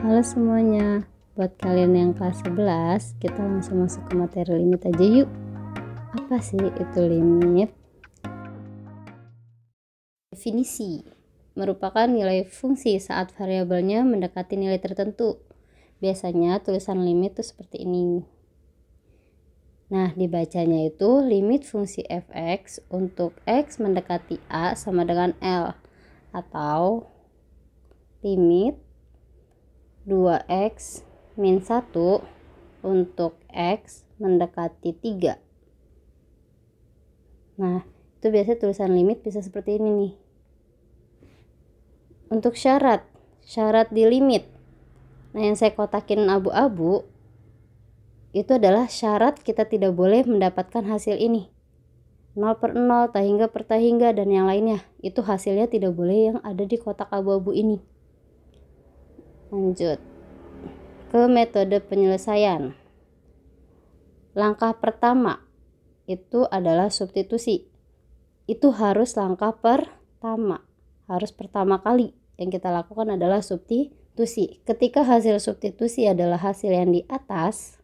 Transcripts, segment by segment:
Halo semuanya, buat kalian yang kelas 11, kita langsung masuk ke materi limit aja yuk. Apa sih itu limit? Definisi merupakan nilai fungsi saat variabelnya mendekati nilai tertentu. Biasanya tulisan limit itu seperti ini. Nah, dibacanya itu limit fungsi fx untuk x mendekati a sama dengan L atau limit 2x min 1 untuk x mendekati 3 nah itu biasanya tulisan limit bisa seperti ini nih untuk syarat syarat di limit nah yang saya kotakin abu-abu itu adalah syarat kita tidak boleh mendapatkan hasil ini 0 per 0, tahingga per tahingga, dan yang lainnya. Itu hasilnya tidak boleh yang ada di kotak abu-abu ini. Lanjut ke metode penyelesaian. Langkah pertama itu adalah substitusi. Itu harus langkah pertama. Harus pertama kali yang kita lakukan adalah substitusi. Ketika hasil substitusi adalah hasil yang di atas,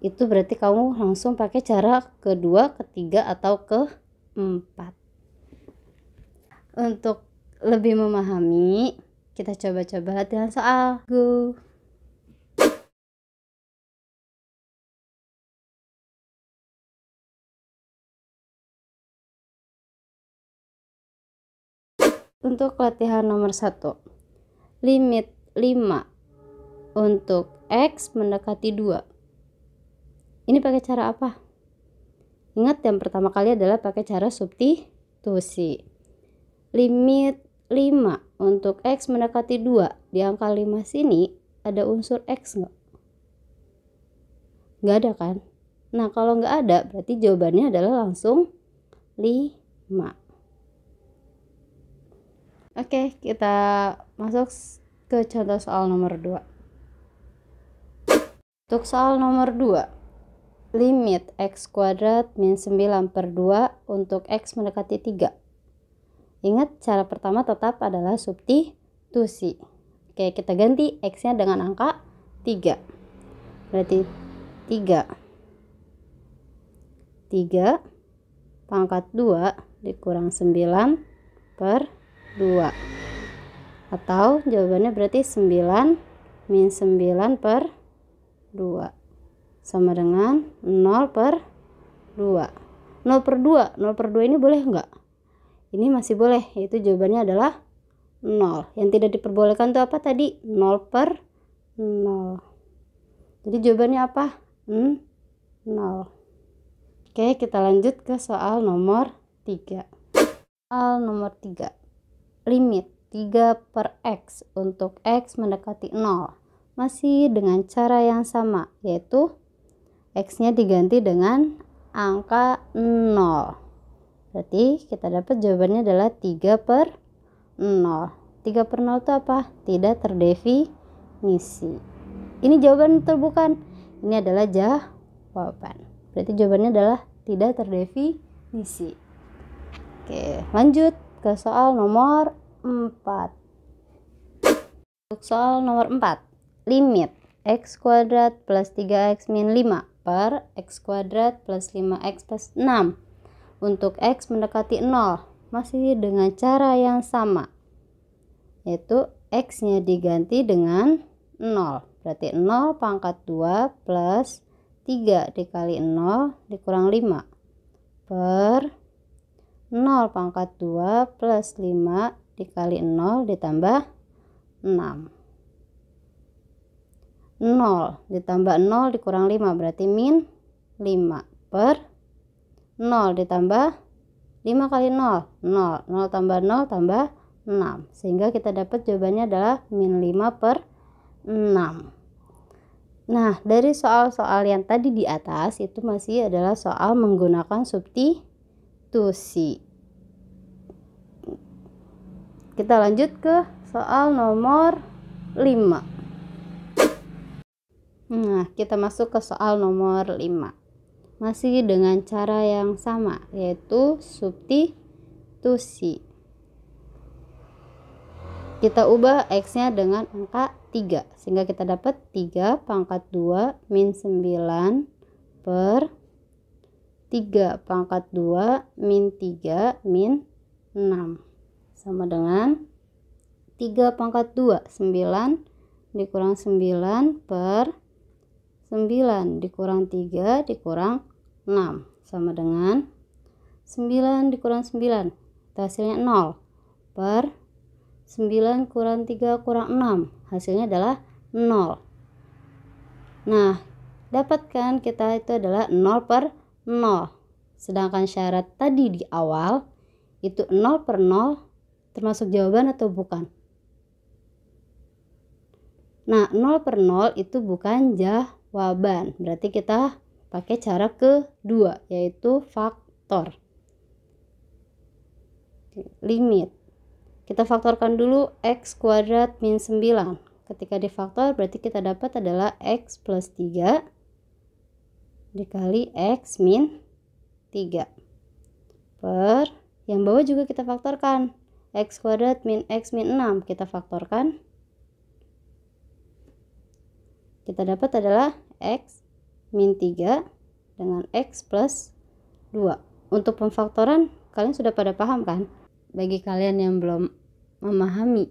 itu berarti kamu langsung pakai cara kedua, ketiga atau keempat. Untuk lebih memahami kita coba-coba latihan soal. Go! Untuk latihan nomor satu, Limit 5 untuk X mendekati 2. Ini pakai cara apa? Ingat yang pertama kali adalah pakai cara substitusi. Limit 5 untuk X mendekati 2 di angka 5 sini ada unsur X nggak? Nggak ada kan? Nah kalau nggak ada berarti jawabannya adalah langsung 5. Oke kita masuk ke contoh soal nomor 2. Untuk soal nomor 2, limit x kuadrat min 9 per 2 untuk x mendekati 3 Ingat, cara pertama tetap adalah substitusi. Oke, kita ganti X-nya dengan angka 3. Berarti 3. 3 pangkat 2 dikurang 9 per 2. Atau jawabannya berarti 9 min 9 per 2. Sama dengan 0 per 2. 0 per 2, 0 per 2 ini boleh nggak? ini masih boleh yaitu jawabannya adalah 0 yang tidak diperbolehkan itu apa tadi 0 per 0 jadi jawabannya apa hmm, 0 oke kita lanjut ke soal nomor 3 soal nomor 3 limit 3 per X untuk X mendekati 0 masih dengan cara yang sama yaitu X nya diganti dengan angka 0 Berarti kita dapat jawabannya adalah 3 per 0. 3 per 0 itu apa? Tidak terdefinisi. Ini jawaban atau bukan? Ini adalah jawaban. Berarti jawabannya adalah tidak terdefinisi. Oke, lanjut ke soal nomor 4. Untuk soal nomor 4, limit x kuadrat plus 3x min 5 per x kuadrat plus 5x plus 6 untuk X mendekati 0 masih dengan cara yang sama yaitu X nya diganti dengan 0 berarti 0 pangkat 2 plus 3 dikali 0 dikurang 5 per 0 pangkat 2 plus 5 dikali 0 ditambah 6 0 ditambah 0 dikurang 5 berarti min 5 per 0 ditambah 5 kali 0, 0. 0 tambah 0 tambah 6. Sehingga kita dapat jawabannya adalah min 5 per 6. Nah, dari soal-soal yang tadi di atas itu masih adalah soal menggunakan substitusi. Kita lanjut ke soal nomor 5. Nah, kita masuk ke soal nomor 5 masih dengan cara yang sama yaitu substitusi kita ubah x-nya dengan angka 3 sehingga kita dapat 3 pangkat 2 min 9 per 3 pangkat 2 min 3 min 6 sama dengan 3 pangkat 2 9 dikurang 9 per 3 9 dikurang 3 dikurang 6 sama dengan 9 dikurang 9 hasilnya 0 per 9 kurang 3 kurang 6 hasilnya adalah 0 nah dapatkan kita itu adalah 0 per 0 sedangkan syarat tadi di awal itu 0 per 0 termasuk jawaban atau bukan nah 0 per 0 itu bukan jawaban waban. Berarti kita pakai cara kedua yaitu faktor limit. Kita faktorkan dulu x kuadrat min 9. Ketika difaktor berarti kita dapat adalah x plus 3 dikali x min 3 per yang bawah juga kita faktorkan x kuadrat min x min 6 kita faktorkan kita dapat adalah X min 3 dengan X plus 2. Untuk pemfaktoran, kalian sudah pada paham kan? Bagi kalian yang belum memahami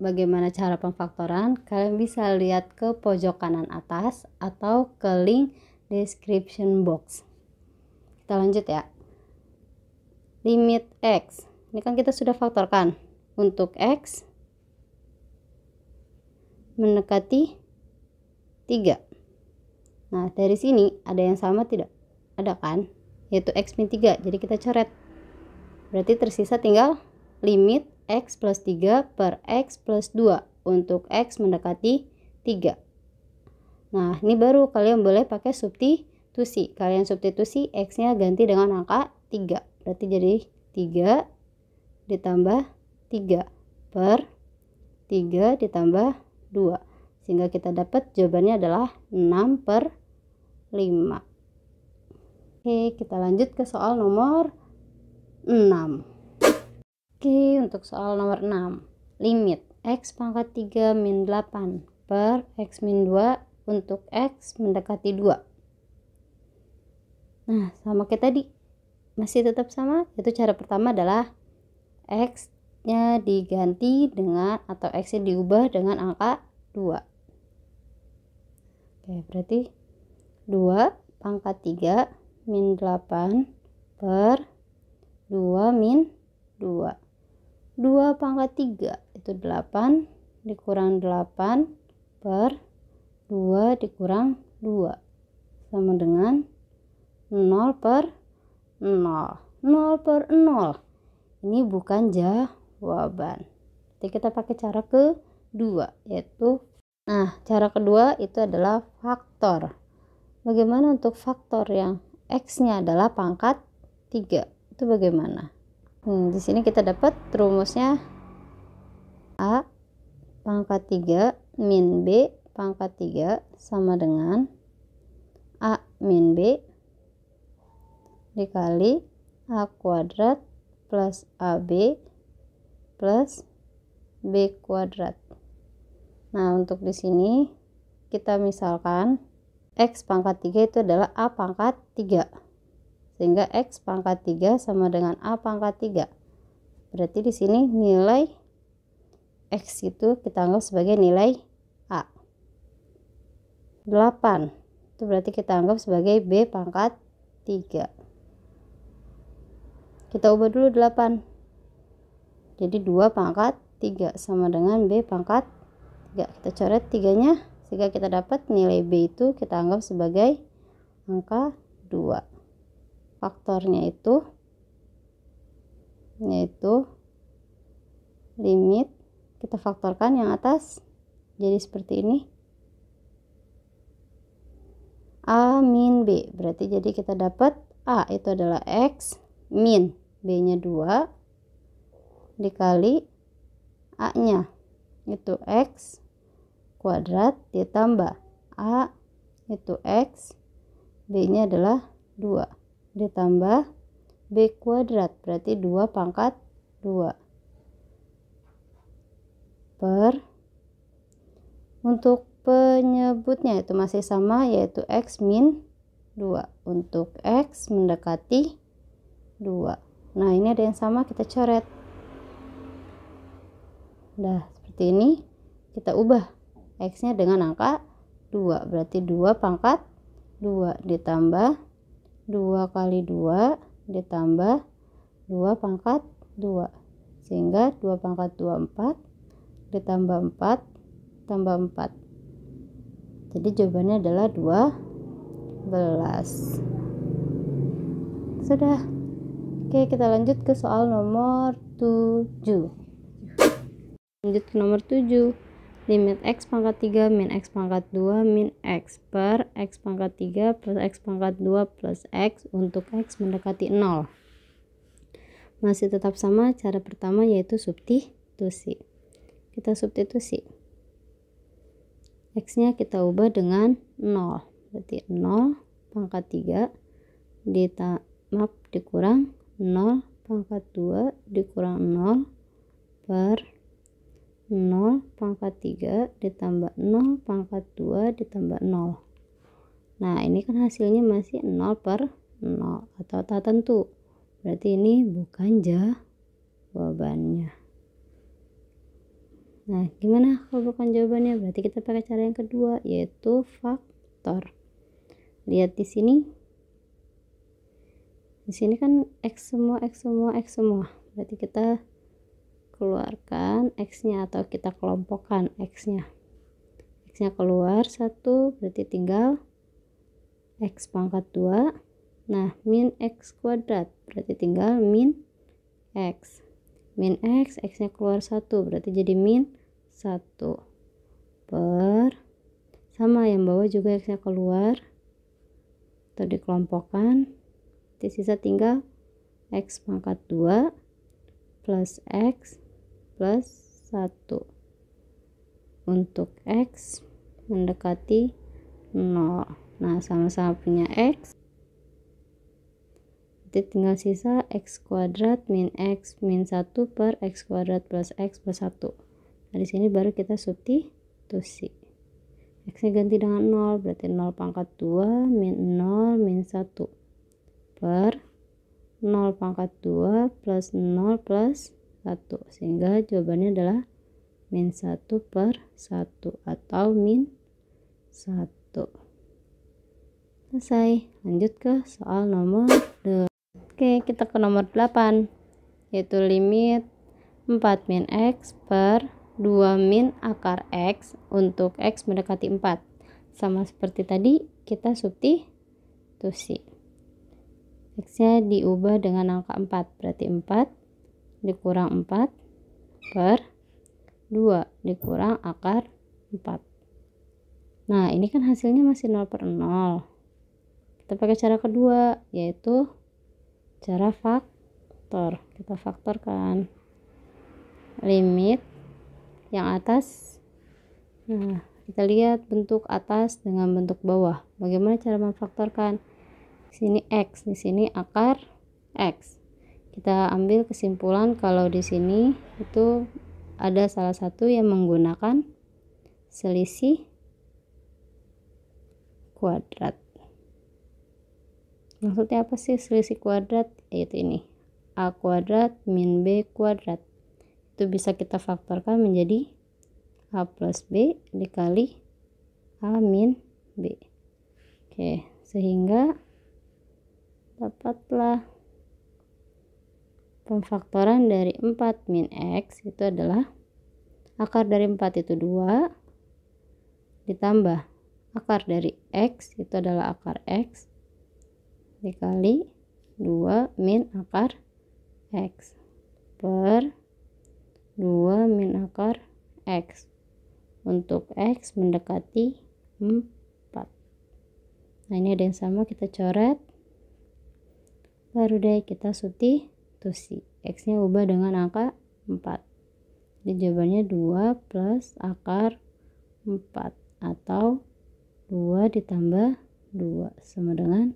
bagaimana cara pemfaktoran, kalian bisa lihat ke pojok kanan atas atau ke link description box. Kita lanjut ya. Limit X. Ini kan kita sudah faktorkan. Untuk X, mendekati 3 Nah, dari sini ada yang sama tidak? Ada kan? Yaitu X min 3. Jadi kita coret. Berarti tersisa tinggal limit X plus 3 per X plus 2 untuk X mendekati 3. Nah, ini baru kalian boleh pakai substitusi. Kalian substitusi X-nya ganti dengan angka 3. Berarti jadi 3 ditambah 3 per 3 ditambah 2. Sehingga kita dapat jawabannya adalah 6 per 5 oke kita lanjut ke soal nomor 6 oke untuk soal nomor 6 limit X pangkat 3 min 8 per X min 2 untuk X mendekati 2 nah sama kayak tadi masih tetap sama itu cara pertama adalah X nya diganti dengan atau X nya diubah dengan angka 2 oke berarti 2 pangkat 3 min 8 per 2 min 2 2 pangkat 3 itu 8 dikurang 8 per 2 dikurang 2 sama dengan 0 per 0 0 per 0 ini bukan jawaban jadi kita pakai cara kedua yaitu nah cara kedua itu adalah faktor Bagaimana untuk faktor yang X-nya adalah pangkat 3? Itu bagaimana? Hmm, di sini kita dapat rumusnya A pangkat 3 min B pangkat 3 sama dengan A min B dikali A kuadrat plus AB plus B kuadrat. Nah, untuk di sini kita misalkan X pangkat 3 itu adalah A pangkat 3. Sehingga X pangkat 3 sama dengan A pangkat 3. Berarti di sini nilai X itu kita anggap sebagai nilai A. 8. Itu berarti kita anggap sebagai B pangkat 3. Kita ubah dulu 8. Jadi 2 pangkat 3 sama dengan B pangkat 3. Kita coret 3-nya sehingga kita dapat nilai B itu kita anggap sebagai angka 2 faktornya itu yaitu limit kita faktorkan yang atas jadi seperti ini A min B berarti jadi kita dapat A itu adalah X min B nya 2 dikali A nya itu X kuadrat ditambah A itu X B nya adalah 2 ditambah B kuadrat berarti 2 pangkat 2 per untuk penyebutnya itu masih sama yaitu X min 2 untuk X mendekati 2 nah ini ada yang sama kita coret nah seperti ini kita ubah X-nya dengan angka 2. Berarti 2 pangkat 2 ditambah 2 kali 2 ditambah 2 pangkat 2. Sehingga 2 pangkat 2 4 ditambah 4 tambah 4. Jadi jawabannya adalah 12. Sudah. Oke, kita lanjut ke soal nomor 7. Lanjut ke nomor 7 limit x pangkat 3 min x pangkat 2 min x per x pangkat 3 plus x pangkat 2 plus x untuk x mendekati 0 masih tetap sama cara pertama yaitu substitusi kita substitusi x nya kita ubah dengan 0 berarti 0 pangkat 3 ditambah dikurang 0 pangkat 2 dikurang 0 per 0 pangkat 3 ditambah 0 pangkat 2 ditambah 0 nah ini kan hasilnya masih 0 per 0 atau tak tentu berarti ini bukan jawabannya nah gimana kalau bukan jawabannya berarti kita pakai cara yang kedua yaitu faktor lihat di sini di sini kan x semua x semua x semua berarti kita keluarkan x-nya atau kita kelompokkan x-nya x-nya keluar 1 berarti tinggal x pangkat 2 nah min x kuadrat berarti tinggal min x min x x-nya keluar 1 berarti jadi min 1 per sama yang bawah juga x-nya keluar atau dikelompokkan di sisa tinggal x pangkat 2 plus x plus 1 untuk X mendekati 0 nah sama-sama punya X jadi tinggal sisa X kuadrat min X min 1 per X kuadrat plus X plus 1 nah disini sini baru kita substitusi X nya ganti dengan 0 berarti 0 pangkat 2 min 0 min 1 per 0 pangkat 2 plus 0 plus 1 sehingga jawabannya adalah min 1 per 1 atau min 1 selesai lanjut ke soal nomor 2 oke kita ke nomor 8 yaitu limit 4 min x per 2 min akar x untuk x mendekati 4 sama seperti tadi kita substitusi x nya diubah dengan angka 4 berarti 4 dikurang 4 per 2 dikurang akar 4 nah ini kan hasilnya masih 0 per 0 kita pakai cara kedua yaitu cara faktor kita faktorkan limit yang atas nah kita lihat bentuk atas dengan bentuk bawah bagaimana cara memfaktorkan sini x di sini akar x kita ambil kesimpulan kalau di sini itu ada salah satu yang menggunakan selisih kuadrat. Maksudnya apa sih selisih kuadrat? Yaitu ini. A kuadrat min B kuadrat. Itu bisa kita faktorkan menjadi A plus B dikali A min B. Oke, sehingga dapatlah pemfaktoran dari 4 min X itu adalah akar dari 4 itu 2 ditambah akar dari X itu adalah akar X dikali 2 min akar X per 2 min akar X untuk X mendekati 4 nah ini ada yang sama kita coret baru deh kita sutih substitusi x nya ubah dengan angka 4 jadi jawabannya 2 plus akar 4 atau 2 ditambah 2 sama dengan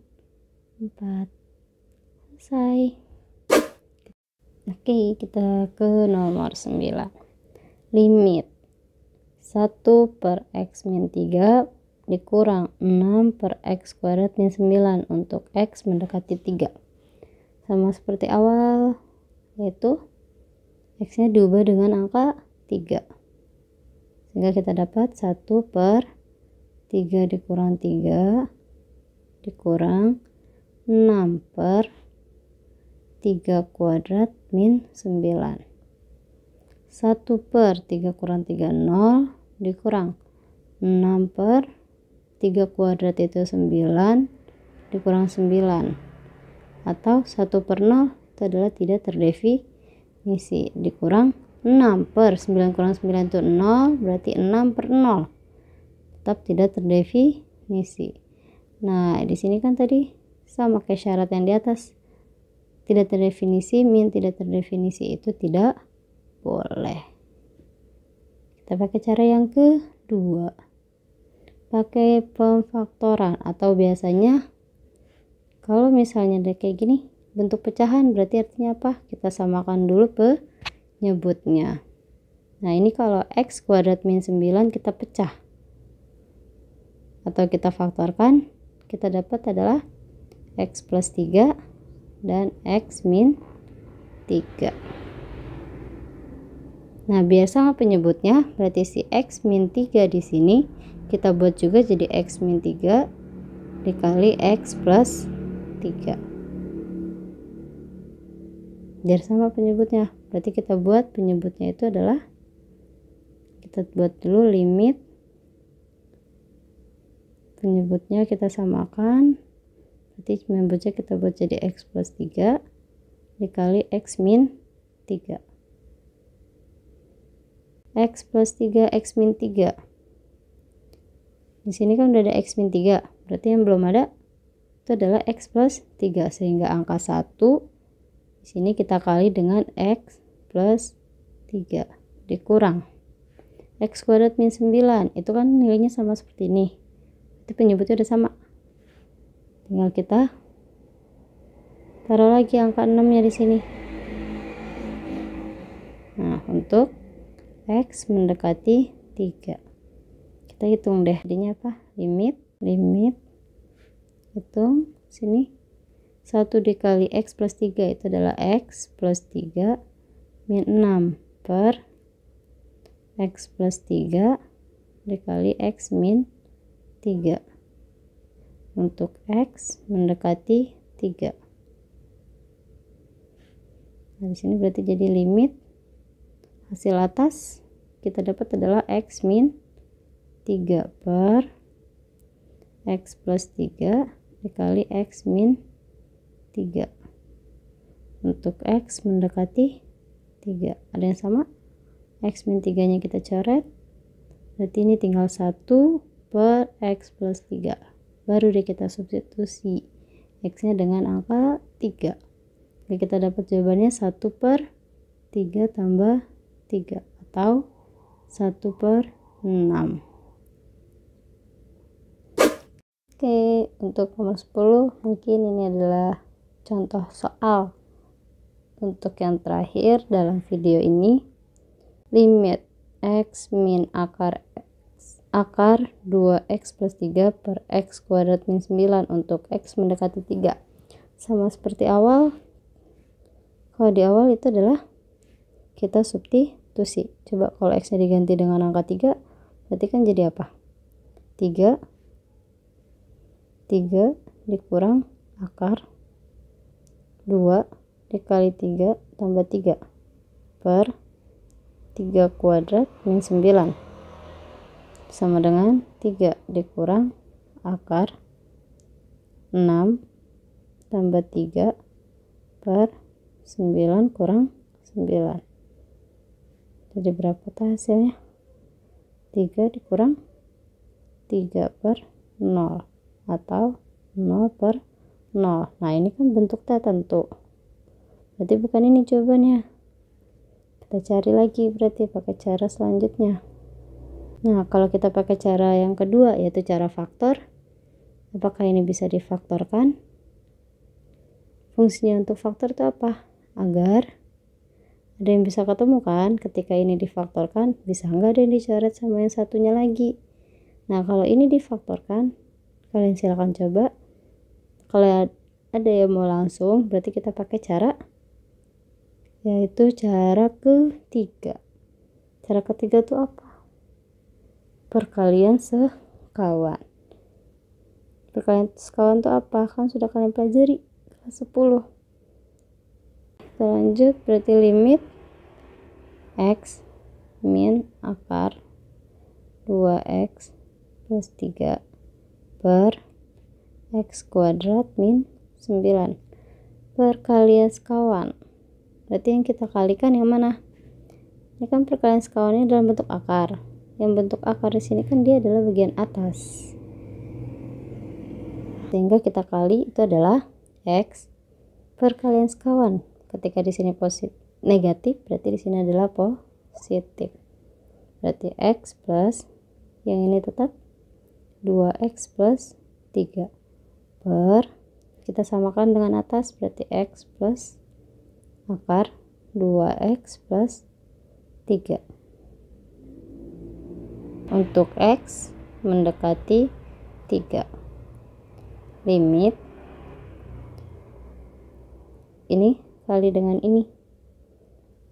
4 selesai Oke, kita ke nomor 9. Limit 1 per X min 3 dikurang 6 per X kuadrat min 9 untuk X mendekati 3 sama seperti awal yaitu x nya diubah dengan angka 3 sehingga kita dapat 1 per 3 dikurang 3 dikurang 6 per 3 kuadrat min 9 1 per 3 kurang 3 0 dikurang 6 per 3 kuadrat itu 9 dikurang 9 atau 1 per 0 itu adalah tidak terdefinisi dikurang 6 per 9 kurang 9 itu 0 berarti 6 per 0 tetap tidak terdefinisi nah di sini kan tadi sama kayak syarat yang di atas tidak terdefinisi min tidak terdefinisi itu tidak boleh kita pakai cara yang kedua pakai pemfaktoran atau biasanya kalau misalnya ada kayak gini bentuk pecahan berarti artinya apa kita samakan dulu penyebutnya nah ini kalau x kuadrat min 9 kita pecah atau kita faktorkan kita dapat adalah x plus 3 dan x min 3 nah biar sama penyebutnya berarti si x min 3 di sini kita buat juga jadi x min 3 dikali x plus 3 biar sama penyebutnya berarti kita buat penyebutnya itu adalah kita buat dulu limit penyebutnya kita samakan berarti penyebutnya kita buat jadi x plus 3 dikali x min 3 x plus 3 x min 3 di sini kan udah ada x min 3 berarti yang belum ada itu adalah X plus 3 sehingga angka 1 di sini kita kali dengan X plus 3 dikurang X kuadrat min 9 itu kan nilainya sama seperti ini itu penyebutnya udah sama tinggal kita taruh lagi angka 6 nya di sini nah untuk X mendekati 3 kita hitung deh jadinya apa limit limit hitung sini 1 dikali X plus 3 itu adalah X plus 3 min 6 per X plus 3 dikali X min 3 untuk X mendekati 3 nah disini berarti jadi limit hasil atas kita dapat adalah X min 3 per X plus 3 dikali X min 3 untuk X mendekati 3 ada yang sama X min 3 nya kita coret berarti ini tinggal 1 per X plus 3 baru deh kita substitusi X nya dengan angka 3 jadi kita dapat jawabannya 1 per 3 tambah 3 atau 1 per 6 Oke, untuk nomor 10 mungkin ini adalah contoh soal untuk yang terakhir dalam video ini. Limit X min akar X, akar 2X plus 3 per X kuadrat min 9 untuk X mendekati 3. Sama seperti awal, kalau di awal itu adalah kita substitusi. Coba kalau X-nya diganti dengan angka 3, berarti kan jadi apa? 3 3 dikurang akar 2 dikali 3 tambah 3 per 3 kuadrat min 9 sama dengan 3 dikurang akar 6 tambah 3 per 9 kurang 9 jadi berapa tuh hasilnya 3 dikurang 3 per 0 atau 0 per 0 nah ini kan bentuk T tentu berarti bukan ini jawabannya kita cari lagi berarti pakai cara selanjutnya nah kalau kita pakai cara yang kedua yaitu cara faktor apakah ini bisa difaktorkan fungsinya untuk faktor itu apa agar ada yang bisa ketemu kan ketika ini difaktorkan bisa nggak ada yang dicoret sama yang satunya lagi nah kalau ini difaktorkan kalian silahkan coba kalau ada yang mau langsung berarti kita pakai cara yaitu cara ketiga cara ketiga itu apa perkalian sekawan perkalian sekawan itu apa kan sudah kalian pelajari kelas 10 lanjut berarti limit x min akar 2x plus 3 per x kuadrat min 9 perkalian sekawan berarti yang kita kalikan yang mana ini kan perkalian sekawannya dalam bentuk akar yang bentuk akar di sini kan dia adalah bagian atas sehingga kita kali itu adalah x perkalian sekawan ketika di sini positif negatif berarti di sini adalah positif berarti x plus yang ini tetap 2x plus 3 per kita samakan dengan atas berarti x plus akar 2x plus 3 untuk x mendekati 3 limit ini kali dengan ini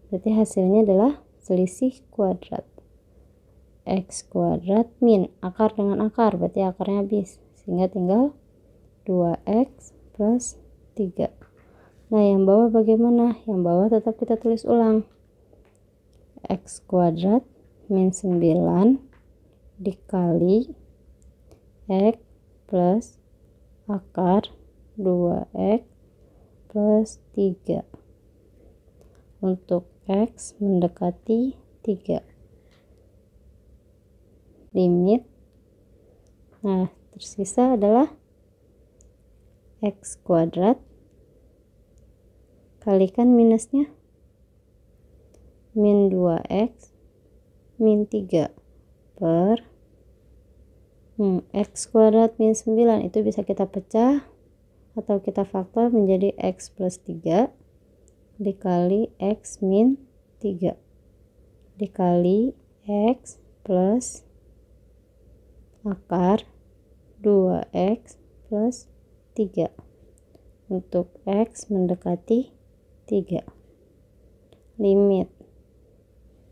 berarti hasilnya adalah selisih kuadrat X kuadrat min akar dengan akar berarti akarnya habis sehingga tinggal 2X plus 3 nah yang bawah bagaimana yang bawah tetap kita tulis ulang X kuadrat min 9 dikali X plus akar 2X plus 3 untuk X mendekati 3 limit nah tersisa adalah x kuadrat kalikan minusnya min 2x min 3 per hmm, x kuadrat min 9 itu bisa kita pecah atau kita faktor menjadi x plus 3 dikali x min 3 dikali x plus akar 2x plus 3 untuk x mendekati 3 limit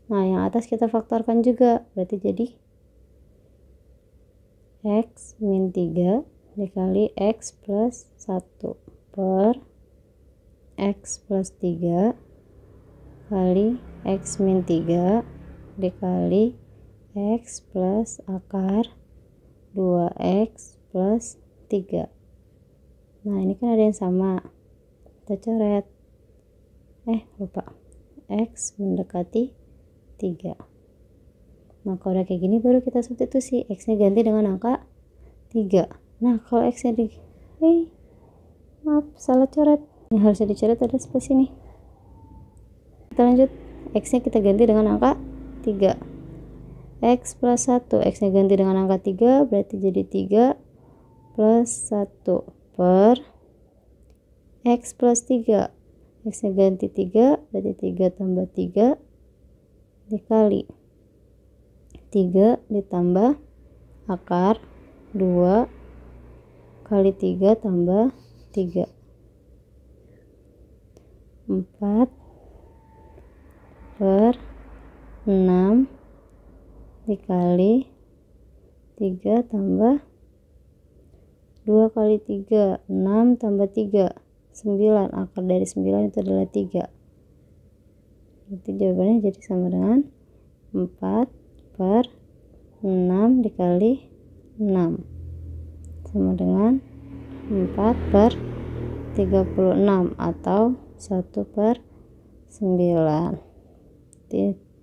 nah yang atas kita faktorkan juga berarti jadi x min 3 dikali x plus 1 per x plus 3 kali x min 3 dikali x plus akar 2x plus 3 nah ini kan ada yang sama kita coret eh lupa x mendekati 3 nah kalau udah kayak gini baru kita substitusi x nya ganti dengan angka 3 nah kalau x nya di eh maaf salah coret yang harusnya dicoret ada space ini kita lanjut x nya kita ganti dengan angka 3 X plus 1 X nya ganti dengan angka 3 berarti jadi 3 plus 1 per X plus 3 X nya ganti 3 berarti 3 tambah 3 dikali 3 ditambah akar 2 kali 3 tambah 3 4 per 6 dikali 3 tambah 2 kali 3 6 tambah 3 9 akar dari 9 itu adalah 3 berarti jawabannya jadi sama dengan 4 per 6 dikali 6 sama dengan 4 per 36 atau 1 per 9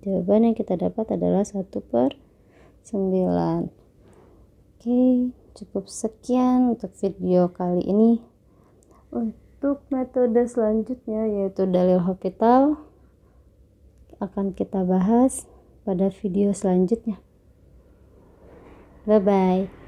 jawaban yang kita dapat adalah 1 per 9 oke cukup sekian untuk video kali ini untuk metode selanjutnya yaitu dalil hospital akan kita bahas pada video selanjutnya bye bye